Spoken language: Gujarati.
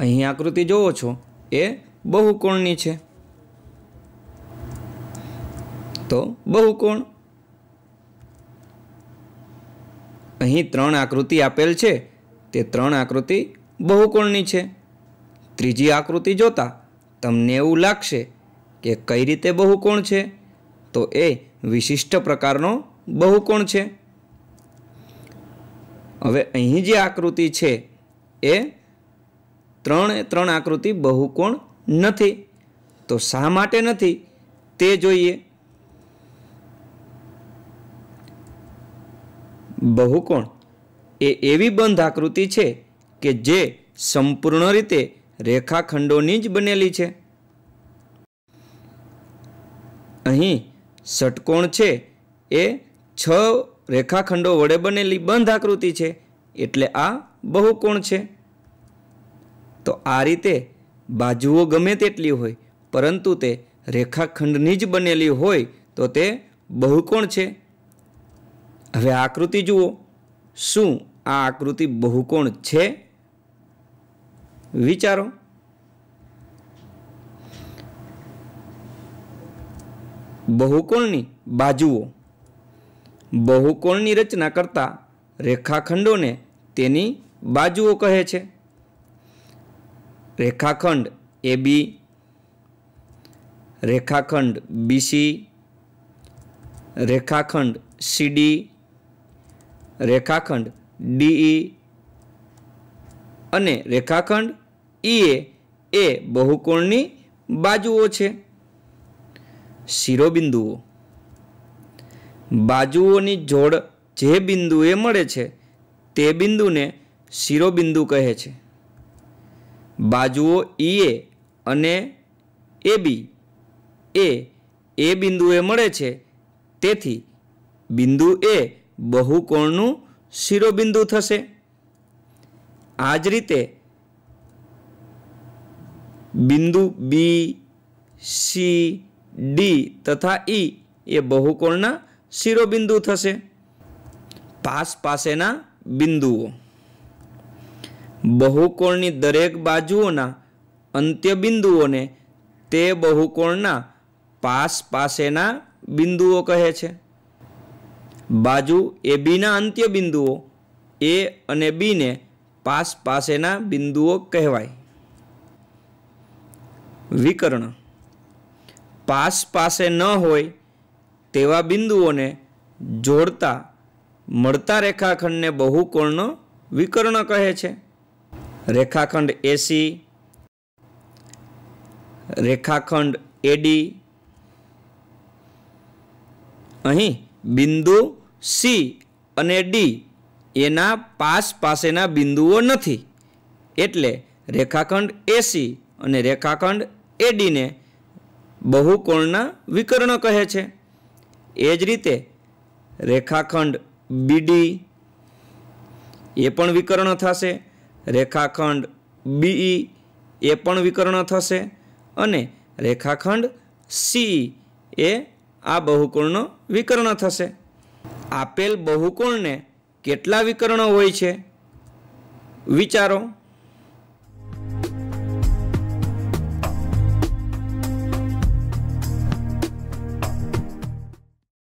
અહીં આકૃતિ જોવો છો એ બહુકોણની છે તો બહુકોણ અહીં ત્રણ આકૃતિ આપેલ છે તે ત્રણ આકૃતિ બહુકોણની છે ત્રીજી આકૃતિ જોતાં તમને એવું લાગશે કે કઈ રીતે બહુકોણ છે તો એ વિશિષ્ટ પ્રકારનો બહુકોણ છે હવે અહીં જે આકૃતિ છે એ ત્રણે ત્રણ આકૃતિ બહુકોણ નથી તો શા માટે નથી તે જોઈએ બહુકોણ એ એવી બંધ આકૃતિ છે કે જે સંપૂર્ણ રીતે રેખાખંડોની જ બનેલી છે અહીં ષટકોણ છે એ છ રેખાખંડો વડે બનેલી બંધ આકૃતિ છે એટલે આ બહુકોણ છે તો આ રીતે બાજુઓ ગમે તેટલી હોય પરંતુ તે રેખાખંડની જ બનેલી હોય તો તે બહુકોણ છે હવે આકૃતિ જુઓ શું આ આકૃતિ બહુકોણ છે વિચારો બહુકોણની બાજુઓ બહુકોણની રચના કરતા રેખાખંડોને તેની બાજુઓ કહે છે રેખાખંડ એ બી રેખાખંડ બીસી રેખાખંડ સીડી રેખાખંડ ડી ઈ અને રેખાખંડ ઈએ e એ બહુકોણની બાજુઓ છે શિરોબિંદુઓ બાજુઓની જોડ જે બિંદુએ મળે છે તે બિંદુને શિરોબિંદુ કહે છે બાજુઓ ઈએ e અને એ બી એ એ બિંદુએ મળે છે તેથી બિંદુ એ બહુકોણનું શિરોબિંદુ થશે આ જ રીતે બિંદુ બી સી ડી તથા ઈ e એ બહુકોણના શિરોબિંદુ થશે પાસ પાસેના બિંદુઓ બહુકોણની દરેક બાજુઓના અંત્યબિંદુઓને તે બહુકોણના પાસ પાસેના બિંદુઓ કહે છે બાજુ એ બીના અંત્યબિંદુઓ એ અને બીને પાસ પાસેના બિંદુઓ કહેવાય વિકર્ણ પાસ પાસે ન હોય તેવા બિંદુઓને જોડતા મળતા રેખાખંડને બહુકોણનો વિકર્ણ કહે છે રેખાખંડ એસી રેખાખંડ એડી અહીં બિંદુ સી અને ડી એના પાસ પાસેના બિંદુઓ નથી એટલે રેખાખંડ એસી અને રેખાખંડ એડીને બહુકોણના વિકર્ણ કહે છે એ જ રીતે રેખાખંડ બીડી એ પણ વિકર્ણ થશે રેખાખંડ બીઈ એ પણ વિકર્ણ થશે અને રેખાખંડ સી એ આ બહુકોણનો વિકર્ણ થશે આપેલ બહુકોણને કેટલા વિકર્ણો હોય છે વિચારો